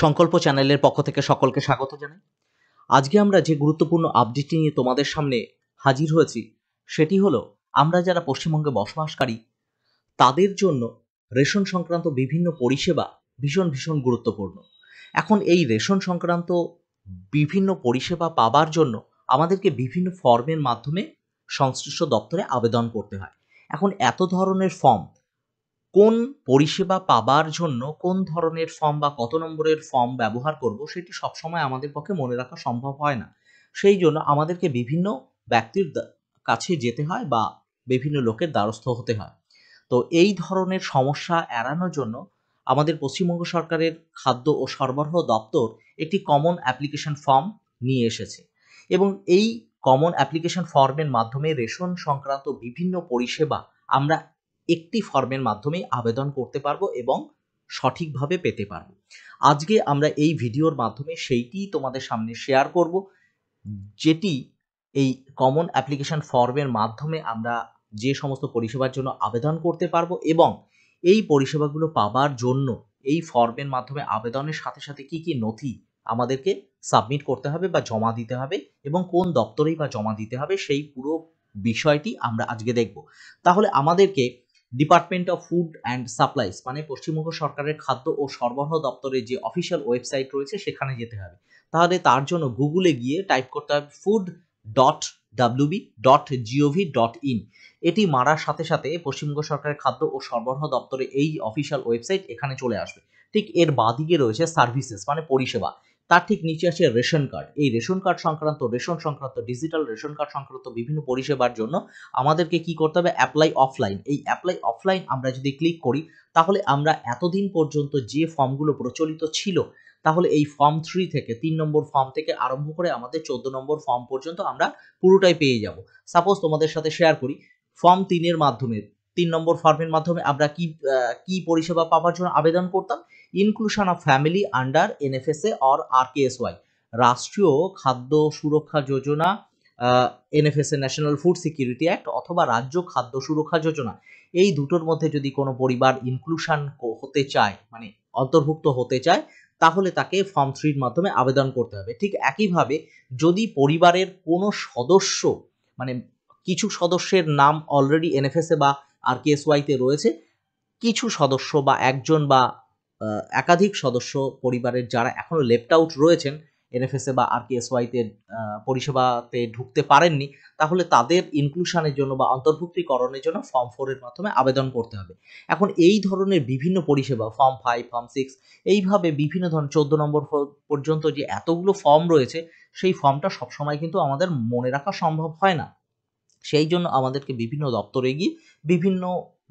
সংকল্প চ্যানেলের পক্ষ থেকে সকলকে স্বাগত জানাই আজকে আমরা যে গুরুত্বপূর্ণ আপডেটটি নিয়ে তোমাদের সামনে হাজির হয়েছি সেটি হলো আমরা যারা পশ্চিমবঙ্গে বসবাসকারী তাদের জন্য রেশন সংক্রান্ত বিভিন্ন পরিষেবা ভীষণ ভীষণ গুরুত্বপূর্ণ এখন এই রেশন সংক্রান্ত বিভিন্ন পরিষেবা পাবার জন্য আমাদেরকে বিভিন্ন ফর্মের মাধ্যমে সংশ্লিষ্ট দপ্তরে আবেদন করতে হয় এখন এত ধরনের ফর্ম কোন পরিষেবা পাবার জন্য কোন ধরনের ফর্ম বা কত নম্বরের ফর্ম ব্যবহার করব সেটি সবসময় আমাদের পক্ষে মনে রাখা সম্ভব হয় না সেই জন্য আমাদেরকে বিভিন্ন ব্যক্তির কাছে যেতে হয় বা বিভিন্ন লোকের দ্বারস্থ হতে হয় তো এই ধরনের সমস্যা এড়ানোর জন্য আমাদের পশ্চিমবঙ্গ সরকারের খাদ্য ও সরবরাহ দপ্তর একটি কমন অ্যাপ্লিকেশন ফর্ম নিয়ে এসেছে এবং এই কমন অ্যাপ্লিকেশন ফর্মের মাধ্যমে রেশন সংক্রান্ত বিভিন্ন পরিষেবা আমরা একটি ফর্মের মাধ্যমে আবেদন করতে পারবো এবং সঠিকভাবে পেতে পারবো আজকে আমরা এই ভিডিওর মাধ্যমে সেইটি তোমাদের সামনে শেয়ার করব যেটি এই কমন অ্যাপ্লিকেশান ফর্মের মাধ্যমে আমরা যে সমস্ত পরিষেবার জন্য আবেদন করতে পারবো এবং এই পরিষেবাগুলো পাবার জন্য এই ফর্মের মাধ্যমে আবেদনের সাথে সাথে কি কি নথি আমাদেরকে সাবমিট করতে হবে বা জমা দিতে হবে এবং কোন দপ্তরেই বা জমা দিতে হবে সেই পুরো বিষয়টি আমরা আজকে দেখব তাহলে আমাদেরকে department of food and supplies মানে পশ্চিমবঙ্গ সরকারের খাদ্য ও সরবরাহ দপ্তরের যে অফিসিয়াল ওয়েবসাইট রয়েছে সেখানে যেতে হবে তাহলে তার জন্য গুগলে গিয়ে টাইপ করতে হবে food dot WB dot GOV dot in এটি মারার সাথে সাথে পশ্চিমবঙ্গ সরকারের খাদ্য ও সরবরাহ দপ্তরে এই অফিসিয়াল ওয়েবসাইট এখানে চলে আসবে ঠিক এর বাদিকে রয়েছে সার্ভিসেস মানে পরিষেবা তার ঠিক নিচে আছে রেশন কার্ড এই রেশন কার্ড সংক্রান্ত রেশন সংক্রান্ত ডিজিটাল রেশন কার্ড সংক্রান্ত বিভিন্ন পরিষেবার জন্য আমাদেরকে কি করতে হবে অ্যাপ্লাই অফলাইন এই অ্যাপ্লাই অফলাইন আমরা যদি ক্লিক করি তাহলে আমরা এতদিন পর্যন্ত যে ফর্মগুলো প্রচলিত ছিল তাহলে এই ফর্ম থ্রি থেকে তিন নম্বর ফর্ম থেকে আরম্ভ করে আমাদের চোদ্দ নম্বর ফর্ম পর্যন্ত আমরা পুরোটাই পেয়ে যাব সাপোজ তোমাদের সাথে শেয়ার করি ফর্ম তিনের মাধ্যমে তিন নম্বর ফর্মের মাধ্যমে আমরা কি কি পরিষেবা পাওয়ার জন্য আবেদন করতাম inclusion of family under NFSA or R Y রাষ্ট্রীয় খাদ্য সুরক্ষা যোজনা NFSA national food security act অথবা রাজ্য খাদ্য সুরক্ষা যোজনা এই দুটোর মধ্যে যদি কোনো পরিবার ইনক্লুশন হতে চায় মানে অন্তর্ভুক্ত হতে চায় তাহলে তাকে ফর্ম থ্রির মাধ্যমে আবেদন করতে হবে ঠিক একইভাবে যদি পরিবারের কোনো সদস্য মানে কিছু সদস্যের নাম অলরেডি এনএফএসএ বা আর কেএসওয়াইতে রয়েছে কিছু সদস্য বা একজন বা একাধিক সদস্য পরিবারের যারা এখনও লেফট আউট রয়েছেন এনএফএসএ বা আর কেএসওয়াইতে পরিষেবাতে ঢুকতে পারেননি তাহলে তাদের ইনক্লুশনের জন্য বা অন্তর্ভুক্তিকরণের জন্য ফর্ম ফোরের মাধ্যমে আবেদন করতে হবে এখন এই ধরনের বিভিন্ন পরিষেবা ফর্ম ফাইভ ফর্ম সিক্স এইভাবে বিভিন্ন ধরনের চোদ্দ নম্বর পর্যন্ত যে এতগুলো ফর্ম রয়েছে সেই ফর্মটা সবসময় কিন্তু আমাদের মনে রাখা সম্ভব হয় না সেই জন্য আমাদেরকে বিভিন্ন দপ্তরে গিয়ে বিভিন্ন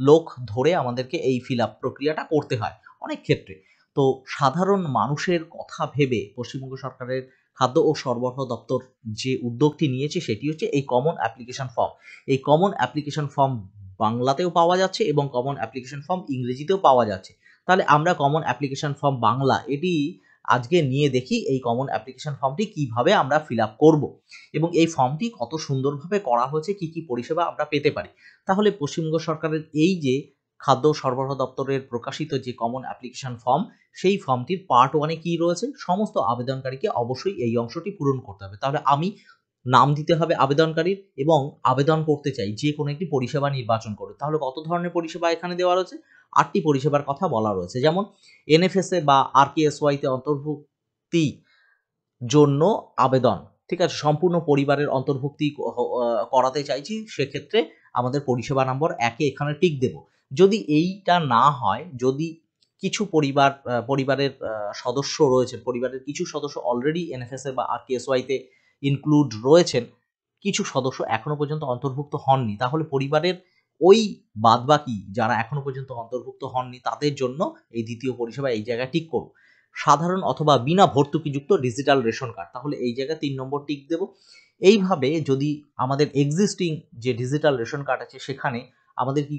লোক ধরে আমাদেরকে এই ফিল আপ প্রক্রিয়াটা করতে হয় অনেক ক্ষেত্রে তো সাধারণ মানুষের কথা ভেবে পশ্চিমবঙ্গ সরকারের খাদ্য ও সরবরাহ দপ্তর যে উদ্যোগটি নিয়েছে সেটি হচ্ছে এই কমন অ্যাপ্লিকেশন ফর্ম এই কমন অ্যাপ্লিকেশন ফর্ম বাংলাতেও পাওয়া যাচ্ছে এবং কমন অ্যাপ্লিকেশন ফর্ম ইংরেজিতেও পাওয়া যাচ্ছে তাহলে আমরা কমন অ্যাপ্লিকেশন ফর্ম বাংলা এটি আজকে নিয়ে দেখি এই কমন অ্যাপ্লিকেশন ফর্মটি কিভাবে আমরা ফিল আপ করবো এবং এই ফর্মটি কত সুন্দরভাবে করা হয়েছে কি কি পরিষেবা আমরা পেতে পারি তাহলে পশ্চিমবঙ্গ সরকারের এই যে খাদ্য সরবরাহ দপ্তরের প্রকাশিত যে কমন অ্যাপ্লিকেশন ফর্ম সেই ফর্মটির পার্ট ওয়ানে কি রয়েছে সমস্ত আবেদনকারীকে অবশ্যই এই অংশটি পূরণ করতে হবে তাহলে আমি নাম দিতে হবে আবেদনকারীর এবং আবেদন করতে চাই যে কোনো একটি পরিষেবা নির্বাচন করে তাহলে কত ধরনের পরিষেবা এখানে দেওয়া রয়েছে আটটি পরিষেবার কথা বলা রয়েছে যেমন এনএফএসএ বা আরকেএসওয়াইতে অন্তর্ভুক্তি জন্য আবেদন ঠিক আছে সম্পূর্ণ পরিবারের অন্তর্ভুক্তি করাতে চাইছি সেক্ষেত্রে আমাদের পরিষেবা নম্বর একে এখানে টিক দেব যদি এইটা না হয় যদি কিছু পরিবার পরিবারের সদস্য রয়েছে পরিবারের কিছু সদস্য অলরেডি এনএফএসএ বা আরকেএসওয়াইতে ইনক্লুড রয়েছেন কিছু সদস্য এখনো পর্যন্ত অন্তর্ভুক্ত হননি তাহলে পরিবারের ওই বাদবাকি যারা এখনো পর্যন্ত অন্তর্ভুক্ত হননি তাদের জন্য এই দ্বিতীয় পরিষেবা এই জায়গায় টিক করব সাধারণ অথবা বিনা ভর্তুকিযুক্ত ডিজিটাল রেশন কার্ড তাহলে এই জায়গায় তিন নম্বর টিক দেব এইভাবে যদি আমাদের এক্সিস্টিং যে ডিজিটাল রেশন কার্ড আছে সেখানে আমাদের কি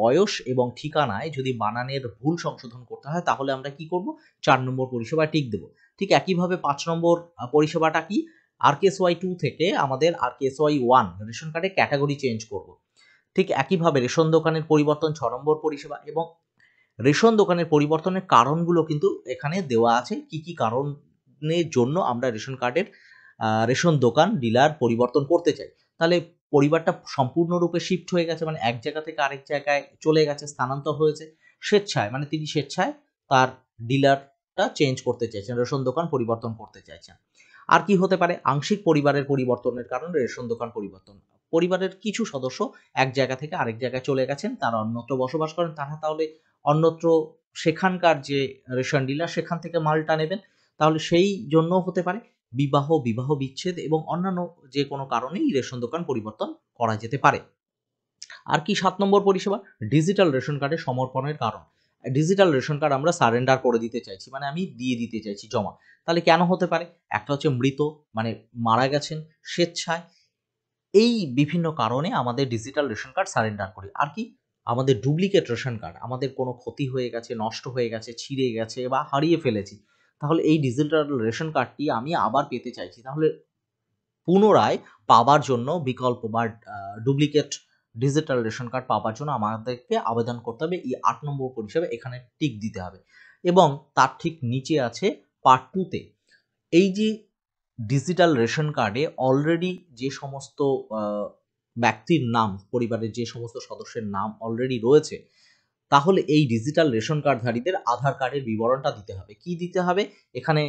বয়স এবং ঠিকানায় যদি বানানের ভুল সংশোধন করতে হয় তাহলে আমরা কি করব চার নম্বর পরিষেবা টিক দেব ঠিক একইভাবে পাঁচ নম্বর পরিষেবাটা কি আর কেস ওয়াই টু থেকে আমাদের R KS Y one ration কার্ডে ক্যাটাগরি চেঞ্জ করব ঠিক একইভাবে রেশন দোকানের পরিবর্তন ছ নম্বর পরিষেবা এবং রেশন দোকানের পরিবর্তনের কারণগুলো কিন্তু এখানে দেওয়া আছে কি কি কারণের জন্য আমরা রেশন কার্ডের রেশন দোকান ডিলার পরিবর্তন করতে চাই তাহলে পরিবারটা সম্পূর্ণরূপে শিফট হয়ে গেছে মানে এক জায়গা থেকে আরেক জায়গায় চলে গেছে স্থানান্তর হয়েছে স্বেচ্ছায় মানে তিনি স্বেচ্ছায় তার ডিলারটা চেঞ্জ করতে চাইছেন রেশন দোকান পরিবর্তন করতে চাইছেন আর কি হতে পারে আংশিক পরিবারের পরিবর্তনের কারণে রেশন দোকান পরিবর্তন পরিবারের কিছু সদস্য এক জায়গা থেকে আরেক জায়গায় চলে গেছেন তারা অন্যত্র বসবাস করেন তারা তাহলে অন্যত্র সেখানকার যে রেশন ডিলার সেখান থেকে মালটা নেবেন তাহলে সেই জন্য হতে পারে বিবাহ বিবাহ বিচ্ছেদ এবং অন্যান্য যে কোনো কারণেই রেশন দোকান পরিবর্তন করা যেতে পারে আর কি সাত নম্বর পরিষেবা ডিজিটাল রেশন কার্ডের সমর্পণের কারণ ডিজিটাল রেশন কার্ড আমরা সারেন্ডার করে দিতে চাইছি মানে আমি দিয়ে দিতে চাইছি জমা তাহলে কেন হতে পারে একটা হচ্ছে মৃত মানে মারা গেছেন স্বেচ্ছায় এই বিভিন্ন কারণে আমাদের ডিজিটাল রেশন কার্ড সারেন্ডার করি আর কি আমাদের ডুপ্লিকেট রেশন কার্ড আমাদের কোনো ক্ষতি হয়ে গেছে নষ্ট হয়ে গেছে ছিঁড়ে গেছে বা হারিয়ে ফেলেছি তাহলে এই ডিজিটাল রেশন কার্ডটি আমি আবার পেতে চাইছি তাহলে পুনরায় পাবার জন্য বিকল্প বা ডুপ্লিকেট ডিজিটাল রেশন কার্ড পাওয়ার জন্য আমাদেরকে আবেদন করতে হবে এই আট নম্বর পরিষেবা এখানে টিক দিতে হবে এবং তার ঠিক নিচে আছে পার্ট টুতে এই যে ডিজিটাল রেশন কার্ডে অলরেডি যে সমস্ত ব্যক্তির নাম পরিবারের যে সমস্ত সদস্যের নাম অলরেডি রয়েছে তাহলে এই ডিজিটাল রেশন কার্ডধারীদের আধার কার্ডের বিবরণটা দিতে হবে কি দিতে হবে এখানে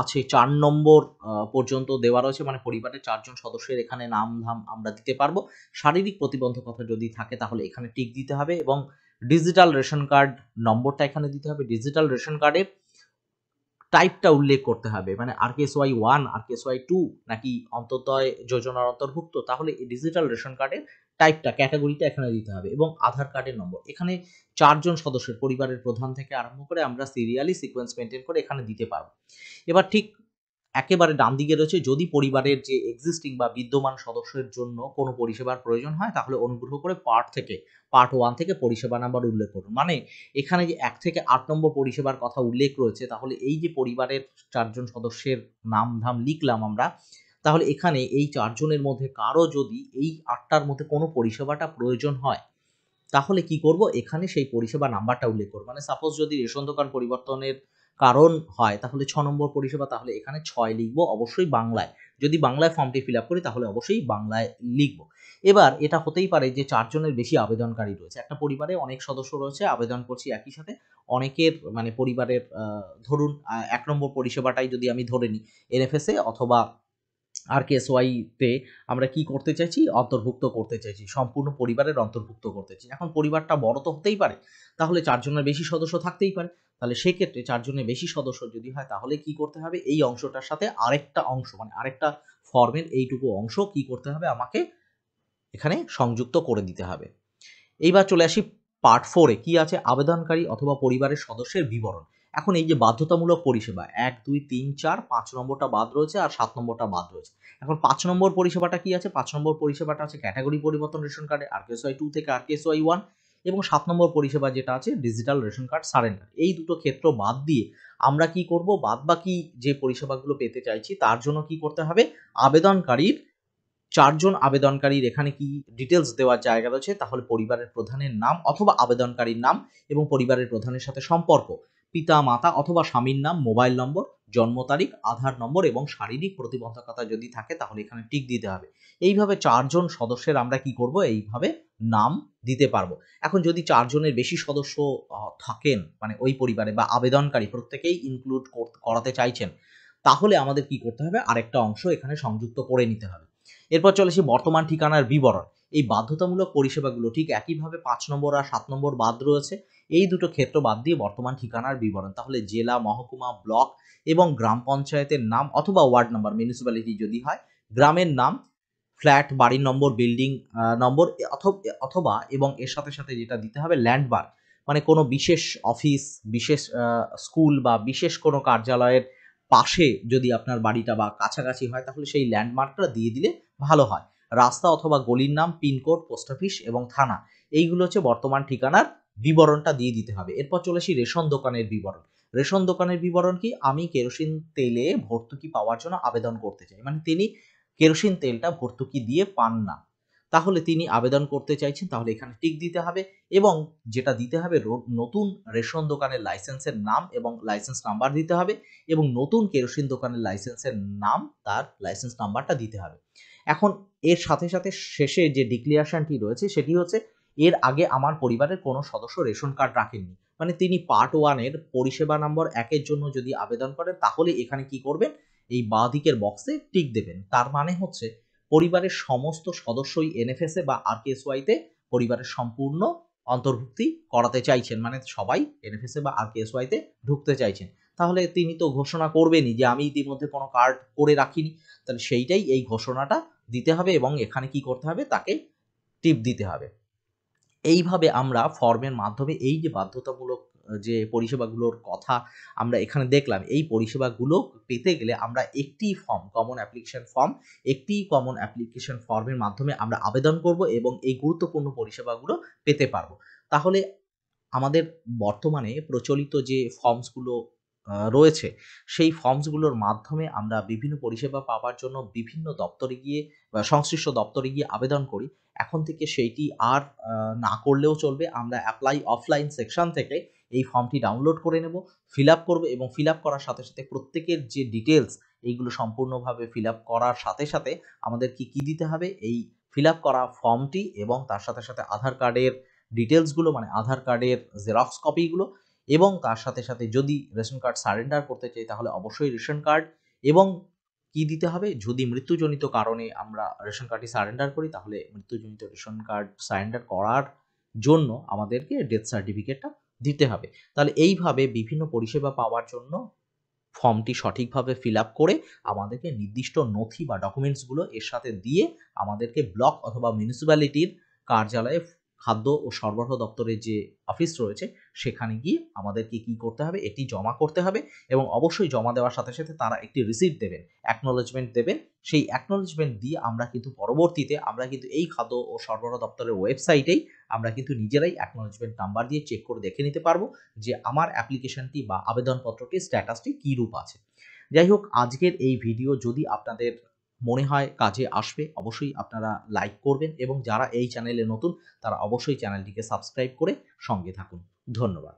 আছে চার নম্বর পর্যন্ত দেওয়া রয়েছে মানে পরিবারের চারজন সদস্যের এখানে নাম ধাম আমরা দিতে পারবো শারীরিক প্রতিবন্ধকতা যদি থাকে তাহলে এখানে টিক দিতে হবে এবং ডিজিটাল রেশন কার্ড নম্বরটা এখানে দিতে হবে ডিজিটাল রেশন কার্ডে টাইপটা উল্লেখ করতে হবে মানে আরকেএসওয়াই ওয়ান আরকেএসওয়াই টু নাকি অন্ততয় যোজনার অন্তর্ভুক্ত তাহলে এই ডিজিটাল রেশন কার্ডের টাইপটা ক্যাটাগরিটা এখানে দিতে হবে এবং আধার কার্ডের নম্বর এখানে চারজন সদস্যের পরিবারের প্রধান থেকে আরম্ভ করে আমরা সিরিয়ালি সিকোয়েন্স মেনটেন করে এখানে দিতে পারবো এবার ঠিক একেবারে ডান দিকে রয়েছে যদি পরিবারের যে এক্সিস্টিং বা বিদ্যমান সদস্যের জন্য কোনো পরিষেবার প্রয়োজন হয় তাহলে অনুগ্রহ করে পার্ট থেকে পার্ট ওয়ান থেকে পরিষেবা নাম্বার উল্লেখ করুন মানে এখানে যে এক থেকে আট নম্বর পরিষেবার কথা উল্লেখ রয়েছে তাহলে এই যে পরিবারের চারজন সদস্যের নাম ধাম লিখলাম আমরা তাহলে এখানে এই চারজনের মধ্যে কারো যদি এই আটটার মধ্যে কোনো পরিষেবাটা প্রয়োজন হয় তাহলে কি করব এখানে সেই পরিষেবা নাম্বারটা উল্লেখ করবো মানে সাপোজ যদি রেশন দোকান পরিবর্তনের কারণ হয় তাহলে ছ নম্বর পরিষেবা তাহলে এখানে ছয় লিখবো অবশ্যই বাংলায় যদি বাংলায় ফর্মটি ফিল আপ করি তাহলে অবশ্যই বাংলায় লিখবো এবার এটা হতেই পারে যে চারজনের বেশি আবেদনকারী রয়েছে একটা পরিবারে অনেক সদস্য রয়েছে আবেদন করছি একই সাথে অনেকের মানে পরিবারের ধরুন এক নম্বর পরিষেবাটাই যদি আমি ধরে নিই এনএফএসএ অথবা আর তে আমরা কি করতে চাইছি অন্তর্ভুক্ত করতে চাইছি সম্পূর্ণ পরিবারের অন্তর্ভুক্ত করতে চাইছি এখন পরিবারটা বড় তো হতেই পারে তাহলে চারজনের বেশি সদস্য থাকতেই পারে তাহলে সেক্ষেত্রে চারজনের বেশি সদস্য যদি হয় তাহলে কি করতে হবে এই অংশটার সাথে আরেকটা অংশ মানে আরেকটা ফর্মের এইটুকু অংশ কি করতে হবে আমাকে এখানে সংযুক্ত করে দিতে হবে এইবার চলে আসি পার্ট ফোরে কি আছে আবেদনকারী অথবা পরিবারের সদস্যের বিবরণ এখন এই যে বাধ্যতামূলক পরিষেবা এক দুই তিন চার পাঁচ নম্বরটা বাদ রয়েছে আর সাত নম্বরটা বাদ রয়েছে এখন পাঁচ নম্বর পরিষেবাটা কি আছে পাঁচ নম্বর পরিষেবাটা আছে ক্যাটাগরি পরিবর্তন রেশন কার্ডে আর কেস ওয়াই টু থেকে আর কেস ওয়াই ওয়ান এবং সাত নম্বর পরিষেবা যেটা আছে ডিজিটাল রেশন কার্ড সারেন্ডার এই দুটো ক্ষেত্র বাদ দিয়ে আমরা কি করব বাদ বাকি যে পরিষেবাগুলো পেতে চাইছি তার জন্য কি করতে হবে আবেদনকারীর চারজন আবেদনকারীর এখানে কি ডিটেলস দেওয়ার জায়গা রয়েছে তাহলে পরিবারের প্রধানের নাম অথবা আবেদনকারীর নাম এবং পরিবারের প্রধানের সাথে সম্পর্ক পিতা মাতা অথবা স্বামীর নাম মোবাইল নম্বর জন্ম তারিখ আধার নম্বর এবং শারীরিক প্রতিবন্ধকতা যদি থাকে তাহলে এখানে টিক দিতে হবে এইভাবে চারজন সদস্যের আমরা কি করব এইভাবে নাম দিতে পারবো এখন যদি চারজনের বেশি সদস্য থাকেন মানে ওই পরিবারে বা আবেদনকারী প্রত্যেকেই ইনক্লুড করাতে চাইছেন তাহলে আমাদের কি করতে হবে আরেকটা অংশ এখানে সংযুক্ত করে নিতে হবে এরপর চলেছি বর্তমান ঠিকানার বিবরণ এই বাধ্যতামূলক পরিষেবাগুলো ঠিক একইভাবে পাঁচ নম্বর আর সাত নম্বর বাদ রয়েছে এই দুটো ক্ষেত্র বাদ দিয়ে বর্তমান ঠিকানার বিবরণ তাহলে জেলা মহকুমা ব্লক এবং গ্রাম পঞ্চায়েতের নাম অথবা ওয়ার্ড নাম্বার মিউনিসিপ্যালিটি যদি হয় গ্রামের নাম ফ্ল্যাট বাড়ির নম্বর বিল্ডিং নম্বর অথবা এবং এর সাথে সাথে যেটা দিতে হবে ল্যান্ডমার্ক মানে কোনো বিশেষ অফিস বিশেষ স্কুল বা বিশেষ কোনো কার্যালয়ের পাশে যদি আপনার বাড়িটা বা কাছাকাছি হয় তাহলে সেই ল্যান্ডমার্কটা দিয়ে দিলে ভালো হয় রাস্তা অথবা গলির নাম পিনকোড পোস্ট অফিস এবং থানা এইগুলো হচ্ছে বর্তমান ঠিকানার বিবরণটা দিয়ে দিতে হবে এরপর চলে আসি রেশন দোকানের বিবরণ রেশন দোকানের বিবরণ কি আমি কেরোসিন তেলে ভর্তুকি পাওয়ার জন্য আবেদন করতে চাই মানে তিনি কেরোসিন তেলটা ভর্তুকি দিয়ে পান না তাহলে তিনি আবেদন করতে চাইছেন তাহলে এখানে টিক দিতে হবে এবং যেটা দিতে হবে নতুন রেশন দোকানের লাইসেন্সের নাম এবং লাইসেন্স নাম্বার দিতে হবে এবং নতুন কেরোসিন দোকানের লাইসেন্সের নাম তার লাইসেন্স নাম্বারটা দিতে হবে এখন এর সাথে সাথে শেষে যে ডিক্লিয়ারেশনটি রয়েছে সেটি হচ্ছে এর আগে আমার পরিবারের কোনো সদস্য রেশন কার্ড রাখেননি মানে তিনি পার্ট ওয়ানের পরিষেবা নম্বর একের জন্য যদি আবেদন করেন তাহলে এখানে কি করবেন এই বাঁ দিকের বক্সে টিক দেবেন তার মানে হচ্ছে পরিবারের সমস্ত সদস্যই এনএফএসএ বা আরকেএসওয়াইতে পরিবারের সম্পূর্ণ অন্তর্ভুক্তি করাতে চাইছেন মানে সবাই এনএফএসএ বা আরকেএসওয়াইতে ঢুকতে চাইছেন তাহলে তিনি তো ঘোষণা করবেনই যে আমি ইতিমধ্যে কোনো কার্ড করে রাখিনি তাহলে সেইটাই এই ঘোষণাটা দিতে হবে এবং এখানে কি করতে হবে তাকে টিপ দিতে হবে এইভাবে আমরা ফর্মের মাধ্যমে এই যে বাধ্যতামূলক যে পরিষেবাগুলোর কথা আমরা এখানে দেখলাম এই পরিষেবাগুলো পেতে গেলে আমরা একটি ফর্ম কমন অ্যাপ্লিকেশন ফর্ম একটি কমন অ্যাপ্লিকেশন ফর্মের মাধ্যমে আমরা আবেদন করব এবং এই গুরুত্বপূর্ণ পরিষেবাগুলো পেতে পারবো তাহলে আমাদের বর্তমানে প্রচলিত যে ফর্মসগুলো রয়েছে সেই ফর্মসগুলোর মাধ্যমে আমরা বিভিন্ন পরিষেবা পাওয়ার জন্য বিভিন্ন দপ্তরে গিয়ে বা সংশ্লিষ্ট দপ্তরে গিয়ে আবেদন করি এখন থেকে সেইটি আর না করলেও চলবে আমরা অ্যাপ্লাই অফলাইন সেকশন থেকে এই ফর্মটি ডাউনলোড করে নেব ফিল আপ করবো এবং ফিল আপ করার সাথে সাথে প্রত্যেকের যে ডিটেলস এইগুলো সম্পূর্ণভাবে ফিল আপ করার সাথে সাথে আমাদের কি কি দিতে হবে এই ফিল আপ করা ফর্মটি এবং তার সাথে সাথে আধার কার্ডের ডিটেলসগুলো মানে আধার কার্ডের জেরক্স কপিগুলো এবং তার সাথে সাথে যদি রেশন কার্ড সারেন্ডার করতে চাই তাহলে অবশ্যই রেশন কার্ড এবং কি দিতে হবে যদি মৃত্যুজনিত কারণে আমরা রেশন কার্ডটি সারেন্ডার করি তাহলে মৃত্যুজনিত রেশন কার্ড সারেন্ডার করার জন্য আমাদেরকে ডেথ সার্টিফিকেটটা দিতে হবে তাহলে এইভাবে বিভিন্ন পরিষেবা পাওয়ার জন্য ফর্মটি সঠিকভাবে ফিল আপ করে আমাদেরকে নির্দিষ্ট নথি বা ডকুমেন্টসগুলো এর সাথে দিয়ে আমাদেরকে ব্লক অথবা মিউনিসিপ্যালিটির কার্যালয়ে খাদ্য ও সরবরাহ দপ্তরের যে অফিস রয়েছে সেখানে গিয়ে আমাদেরকে কি করতে হবে এটি জমা করতে হবে এবং অবশ্যই জমা দেওয়ার সাথে সাথে তারা একটি রিসিপ্ট দেবেন অ্যাকনোলেজমেন্ট দেবেন সেই অ্যাকনোলেজমেন্ট দিয়ে আমরা কিন্তু পরবর্তীতে আমরা কিন্তু এই খাদ্য ও সরবরাহ দপ্তরের ওয়েবসাইটেই আমরা কিন্তু নিজেরাই অ্যাকনোলেজমেন্ট নাম্বার দিয়ে চেক করে দেখে নিতে পারবো যে আমার অ্যাপ্লিকেশনটি বা আবেদনপত্রটির স্ট্যাটাসটি কী রূপ আছে যাই হোক আজকের এই ভিডিও যদি আপনাদের মনে হয় কাজে আসবে অবশ্যই আপনারা লাইক করবেন এবং যারা এই চ্যানেলে নতুন তারা অবশ্যই চ্যানেলটিকে সাবস্ক্রাইব করে সঙ্গে থাকুন ধন্যবাদ